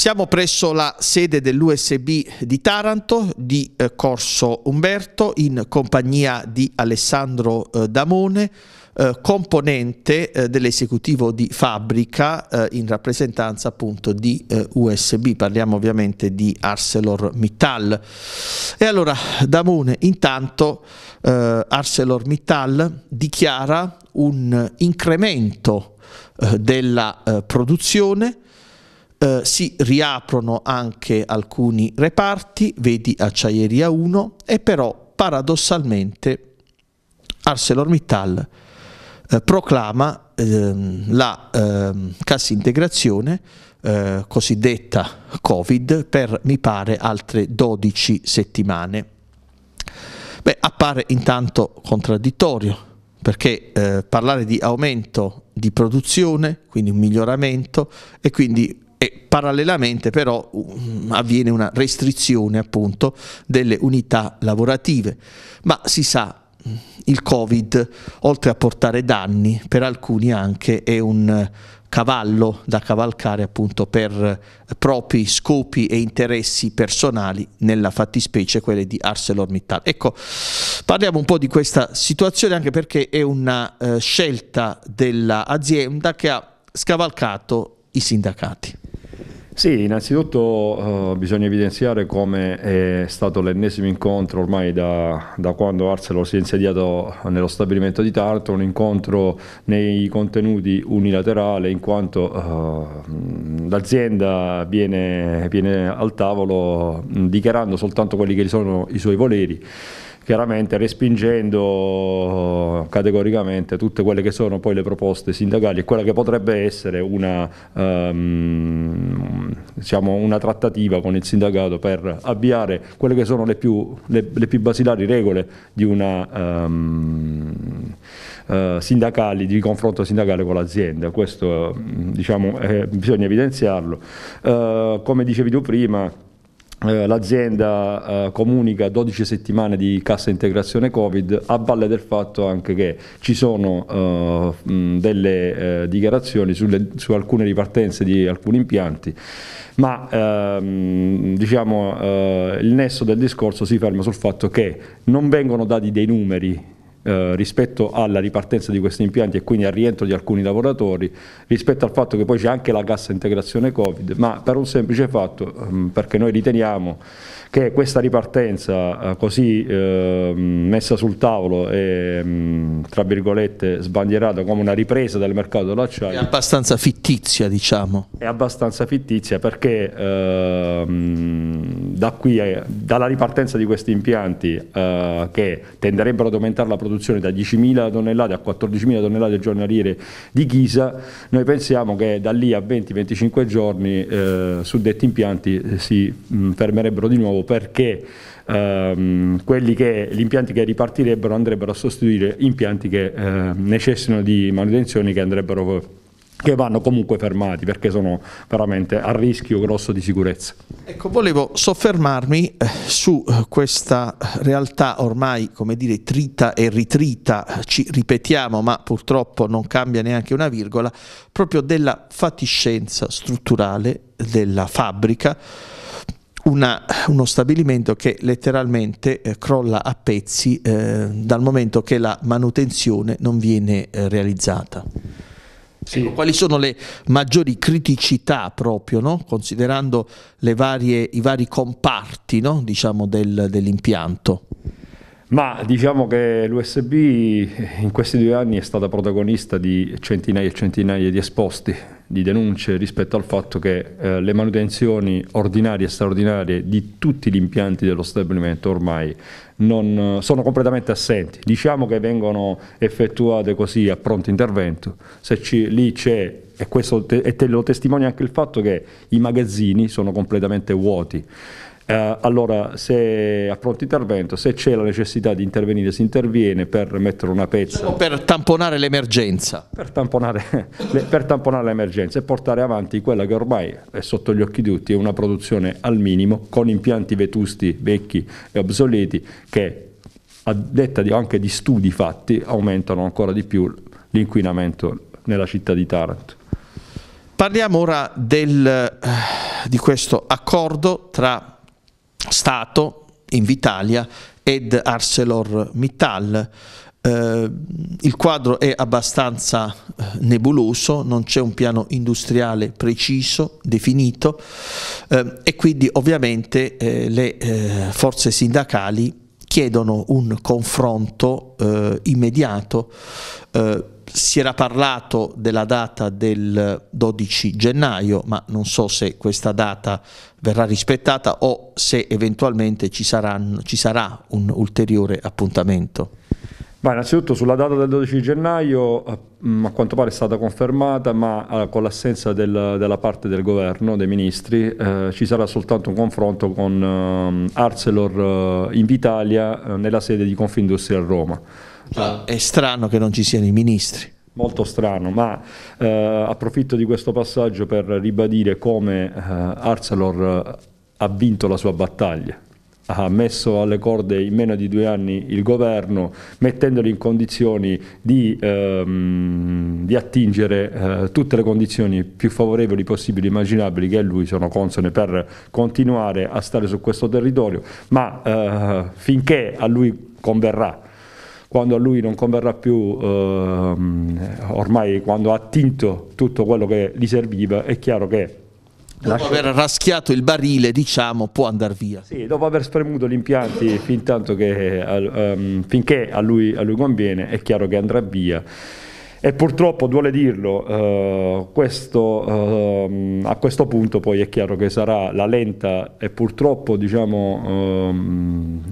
Siamo presso la sede dell'USB di Taranto, di eh, Corso Umberto, in compagnia di Alessandro eh, Damone, eh, componente eh, dell'esecutivo di Fabbrica eh, in rappresentanza appunto di eh, USB, parliamo ovviamente di ArcelorMittal. E allora Damone, intanto ArcelorMittal dichiara un incremento della produzione eh, si riaprono anche alcuni reparti, vedi Acciaieria 1, e però paradossalmente ArcelorMittal eh, proclama ehm, la ehm, cassa integrazione eh, cosiddetta Covid per mi pare altre 12 settimane. Beh, appare intanto contraddittorio perché eh, parlare di aumento di produzione, quindi un miglioramento e quindi e parallelamente però mm, avviene una restrizione appunto delle unità lavorative, ma si sa mm, il Covid oltre a portare danni per alcuni anche è un cavallo da cavalcare appunto per propri scopi e interessi personali, nella fattispecie quelle di ArcelorMittal. Ecco, parliamo un po' di questa situazione anche perché è una eh, scelta dell'azienda che ha scavalcato i sindacati. Sì, innanzitutto uh, bisogna evidenziare come è stato l'ennesimo incontro ormai da, da, quando Arcelor si è insediato nello stabilimento di Tartu, un incontro nei contenuti unilaterale in quanto uh, l'azienda viene, viene al tavolo dichiarando soltanto quelli che sono i suoi voleri chiaramente respingendo eh, categoricamente tutte quelle che sono poi le proposte sindacali e quella che potrebbe essere una, um, diciamo una trattativa con il sindacato per avviare quelle che sono le più, le, le più basilari regole di una um, sindacali, di confronto sindacale con l'azienda, questo mm, diciamo, è, eh, bisogna evidenziarlo. Uh, come dicevi tu prima, eh, l'azienda eh, comunica 12 settimane di cassa integrazione Covid a valle del fatto anche che ci sono eh, delle eh, dichiarazioni sulle, su alcune ripartenze di alcuni impianti, ma ehm, diciamo, eh, il nesso del discorso si ferma sul fatto che non vengono dati dei numeri eh, rispetto alla ripartenza di questi impianti e quindi al rientro di alcuni lavoratori, rispetto al fatto che poi c'è anche la cassa integrazione Covid, ma per un semplice fatto, ehm, perché noi riteniamo che questa ripartenza eh, così eh, messa sul tavolo e ehm, tra virgolette sbandierata come una ripresa del mercato dell'acciaio è abbastanza fittizia diciamo è abbastanza fittizia perché ehm, da qui, eh, dalla ripartenza di questi impianti che tenderebbero ad aumentare la produzione produzione da 10.000 tonnellate a 14.000 tonnellate giornaliere di ghisa, noi pensiamo che da lì a 20-25 giorni eh, suddetti impianti eh, si mh, mm, fermerebbero di nuovo perché ehm, che, gli impianti che ripartirebbero andrebbero a sostituire impianti che eh, necessitano di manutenzioni che andrebbero che vanno comunque fermati perché sono veramente a rischio grosso di sicurezza. Ecco, volevo soffermarmi eh, su eh, questa realtà ormai, come dire, trita e ritrita, ci ripetiamo, ma purtroppo non cambia neanche una virgola, proprio della fatiscenza strutturale della fabbrica. Una, uno stabilimento che letteralmente eh, crolla a pezzi eh, dal momento che la manutenzione non viene eh, realizzata. Sì. Ecco, quali sono le maggiori criticità proprio, no? considerando varie, i vari comparti no? diciamo del, dell'impianto? Ma diciamo che l'USB in questi due anni è stata protagonista di centinaia e centinaia di esposti, di denunce rispetto al fatto che eh, le manutenzioni ordinarie e straordinarie di tutti gli impianti dello stabilimento ormai non, eh, sono completamente assenti. Diciamo che vengono effettuate così a pronto intervento, se ci, lì c'è e, questo te, e te lo testimonia anche il fatto che i magazzini sono completamente vuoti. Eh, allora, se a pronto intervento, se c'è la necessità di intervenire, si interviene per mettere una pezza. O per tamponare l'emergenza. Per tamponare, l'emergenza e portare avanti quella che ormai è sotto gli occhi di tutti, è una produzione al minimo, con impianti vetusti, vecchi e obsoleti, che a detta di, anche di studi fatti aumentano ancora di più l'inquinamento nella città di Taranto. Parliamo ora del, eh, di questo accordo tra Stato, in Vitalia ed ArcelorMittal. Eh, il quadro è abbastanza eh, nebuloso, non c'è un piano industriale preciso, definito eh, e quindi ovviamente eh, le eh, forze sindacali chiedono un confronto eh, immediato. Eh, si era parlato della data del 12 gennaio, ma non so se questa data verrà rispettata o se eventualmente ci, saranno, ci sarà un ulteriore appuntamento. Beh, innanzitutto sulla data del 12 gennaio eh, mm, a quanto pare è stata confermata, ma eh, con l'assenza del, della parte del governo, dei ministri, eh, ci sarà soltanto un confronto con eh, Arcelor eh, Invitalia eh, nella sede di Confindustria a Roma. Ah, è strano che non ci siano i ministri. Molto strano, ma approfitto di questo passaggio per ribadire come Arcelor ha vinto la sua battaglia ha messo alle corde in meno di due anni il governo, mettendolo in condizioni di, ehm, di attingere eh, tutte le condizioni più favorevoli possibili, e immaginabili, che a lui sono consone per continuare a stare su questo territorio, ma eh, finché a lui converrà quando a lui non converrà più, ehm, ormai quando ha attinto tutto quello che gli serviva, è chiaro che dopo Lascia... aver raschiato il barile, diciamo, può andare via. Sì, dopo aver spremuto gli impianti fin che, um, finché a lui, a lui conviene, è chiaro che andrà via. E purtroppo, duole dirlo, uh, questo, uh, a questo punto poi è chiaro che sarà la lenta e purtroppo diciamo, um,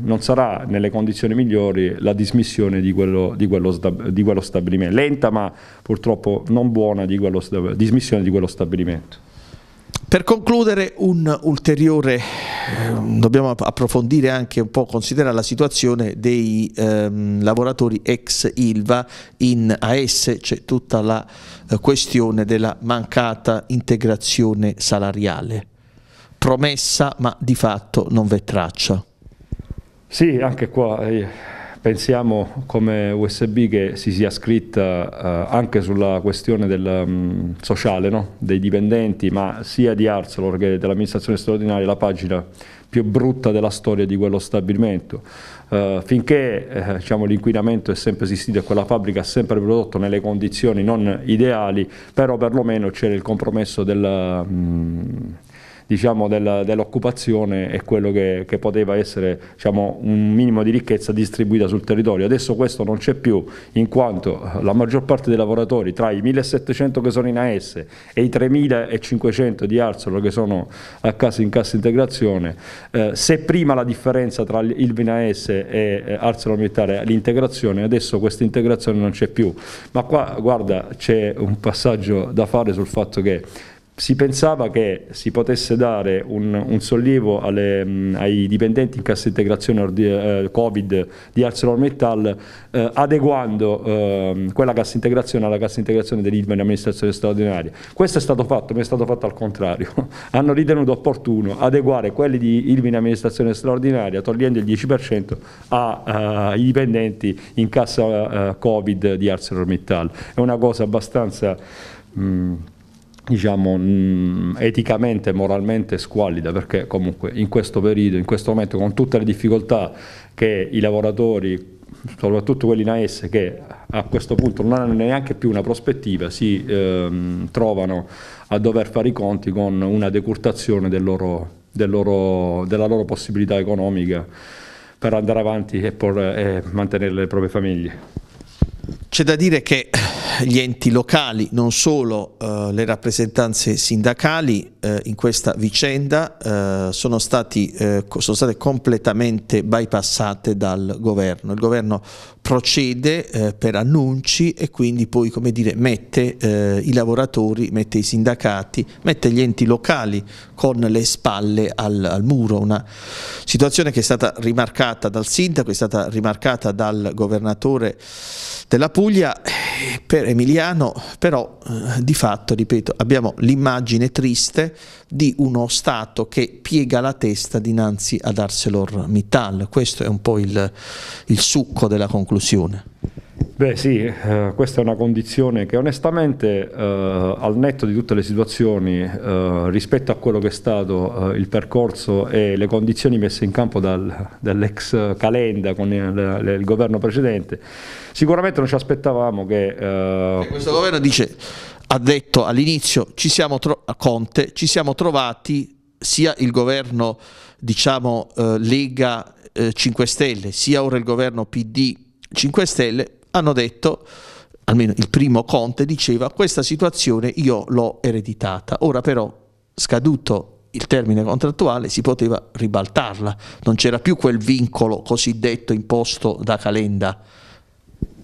non sarà nelle condizioni migliori la dismissione di quello, di quello, stab di quello stabilimento, lenta ma purtroppo non buona di quello dismissione di quello stabilimento. Per concludere, un ulteriore, ehm, dobbiamo approfondire anche un po', considerare la situazione dei ehm, lavoratori ex Ilva in AS, c'è tutta la eh, questione della mancata integrazione salariale, promessa ma di fatto non v'è traccia. Sì, anche qua eh, pensiamo come USB che si sia scritta eh, anche sulla questione del, um, sociale no? dei dipendenti, ma sia di Arcelor che dell'amministrazione straordinaria, la pagina più brutta della storia di quello stabilimento. Eh, finché eh, diciamo, l'inquinamento è sempre esistito e quella fabbrica ha sempre prodotto nelle condizioni non ideali, però perlomeno c'era il compromesso del... Um, diciamo, del, dell'occupazione e quello che, che poteva essere diciamo, un minimo di ricchezza distribuita sul territorio. Adesso questo non c'è più in quanto eh, la maggior parte dei lavoratori tra i 1700 che sono in AS e i 3500 di Arsolo che sono a casa in cassa integrazione, eh, se prima la differenza tra il AS e eh, Arsolo Militare l'integrazione, adesso questa integrazione non c'è più. Ma qua guarda c'è un passaggio da fare sul fatto che si pensava che si potesse dare un, un sollievo alle, mh, mm, ai dipendenti in cassa integrazione ordi, eh, Covid di ArcelorMittal eh, adeguando eh, quella cassa integrazione alla cassa integrazione dell'IDMA in amministrazione straordinaria. Questo è stato fatto, ma è stato fatto al contrario. Hanno ritenuto opportuno adeguare quelli di IDMA in amministrazione straordinaria togliendo il 10% ai eh, dipendenti in cassa eh, Covid di ArcelorMittal. È una cosa abbastanza... Mh, mm, diciamo mh, mm, eticamente, moralmente squallida perché comunque in questo periodo, in questo momento con tutte le difficoltà che i lavoratori soprattutto quelli in AS che a questo punto non hanno neanche più una prospettiva, si ehm, trovano a dover fare i conti con una decurtazione del loro, del loro, della loro possibilità economica per andare avanti e, por, e mantenere le proprie famiglie. C'è da dire che gli enti locali, non solo eh, le rappresentanze sindacali eh, in questa vicenda eh, sono, stati, eh, sono, state completamente bypassate dal governo. Il governo procede eh, per annunci e quindi poi dire, mette eh, i lavoratori, mette i sindacati, mette gli enti locali con le spalle al, al muro. Una situazione che è stata rimarcata dal sindaco, è stata rimarcata dal governatore della Puglia per Emiliano, però eh, di fatto, ripeto, abbiamo l'immagine triste di uno Stato che piega la testa dinanzi ad ArcelorMittal. Questo è un po' il, il succo della conclusione. Beh sì, eh, questa è una condizione che onestamente eh, al netto di tutte le situazioni eh, rispetto a quello che è stato eh, il percorso e le condizioni messe in campo dal, dall'ex Calenda con il, il, governo precedente, sicuramente non ci aspettavamo che... Eh, questo governo dice, ha detto all'inizio, ci siamo Conte, ci siamo trovati sia il governo diciamo, eh, Lega 5 Stelle sia ora il governo PD 5 Stelle hanno detto almeno il primo Conte diceva questa situazione io l'ho ereditata. Ora però scaduto il termine contrattuale si poteva ribaltarla, non c'era più quel vincolo cosiddetto imposto da Calenda.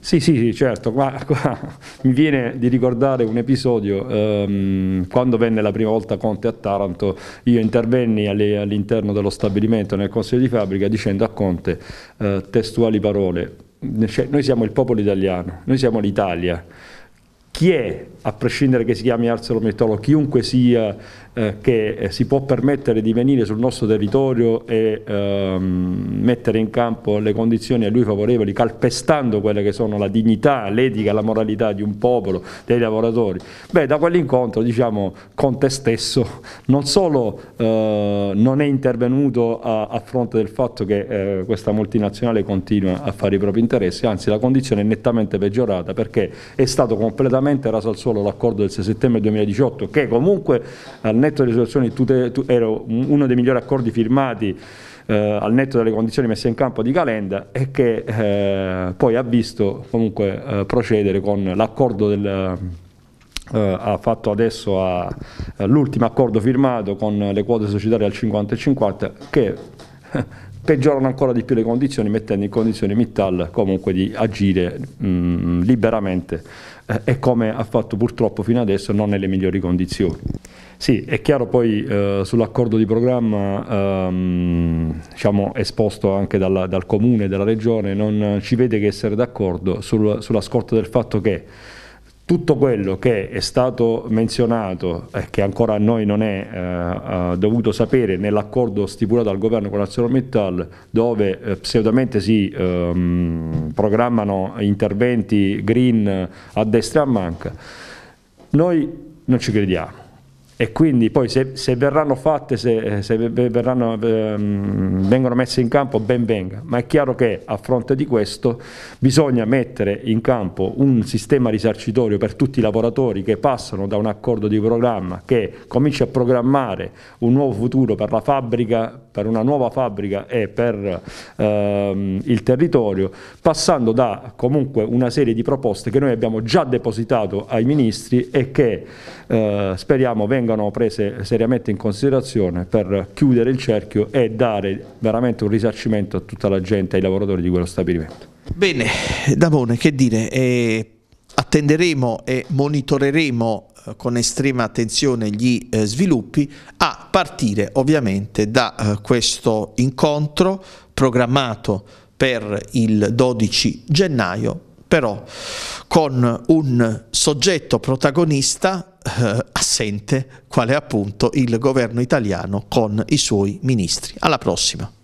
Sì, sì, sì, certo, ma qua mi viene di ricordare un episodio, ehm, quando venne la prima volta Conte a Taranto, io intervenni all'interno dello stabilimento nel Consiglio di Fabbrica dicendo a Conte eh, testuali parole, cioè, noi siamo il popolo italiano, noi siamo l'Italia. Chi è, a prescindere che si chiami ArcelorMittal o chiunque sia eh, che eh, si può permettere di venire sul nostro territorio e ehm, mettere in campo le condizioni a lui favorevoli, calpestando quelle che sono la dignità, l'etica, la moralità di un popolo, dei lavoratori. Beh, da quell'incontro, diciamo, Conte stesso non solo eh, non è intervenuto a, a, fronte del fatto che eh, questa multinazionale continua a fare i propri interessi, anzi la condizione è nettamente peggiorata perché è stato completamente raso al suolo l'accordo del 6 settembre 2018 che comunque al netto delle situazioni tute, tu, ero uno dei migliori accordi firmati eh, al netto delle condizioni messe in campo di Calenda e che eh, poi ha visto comunque eh, procedere con l'accordo del... Uh, ha fatto adesso uh, l'ultimo accordo firmato con le quote societarie al 50 e 50 che eh, peggiorano ancora di più le condizioni mettendo in condizione Mittal comunque di agire mh, mm, liberamente eh, e come ha fatto purtroppo fino adesso non nelle migliori condizioni. Sì, è chiaro poi eh, sull'accordo di programma ehm, diciamo, esposto anche dalla, dal comune, dalla regione, non ci vede che essere d'accordo sul, sulla scorta del fatto che tutto quello che è stato menzionato e eh, che ancora a noi non è eh, dovuto sapere nell'accordo stipulato dal governo con ArcelorMittal dove eh, pseudamente si ehm, programmano interventi green a destra e a manca, noi non ci crediamo e quindi poi se, se verranno fatte, se, eh, se verranno, ehm, vengono messe in campo, ben venga, ma è chiaro che a fronte di questo bisogna mettere in campo un sistema risarcitorio per tutti i lavoratori che passano da un accordo di programma che comincia a programmare un nuovo futuro per la fabbrica, per una nuova fabbrica e per ehm, il territorio, passando da comunque una serie di proposte che noi abbiamo già depositato ai ministri e che eh, speriamo vengano vengano prese seriamente in considerazione per chiudere il cerchio e dare veramente un risarcimento a tutta la gente, ai lavoratori di quello stabilimento. Bene, Davone, che dire? Eh, attenderemo e monitoreremo eh, con estrema attenzione gli eh, sviluppi a partire ovviamente da eh, questo incontro programmato per il 12 gennaio però con un soggetto protagonista eh, assente, quale appunto il governo italiano con i suoi ministri. Alla prossima.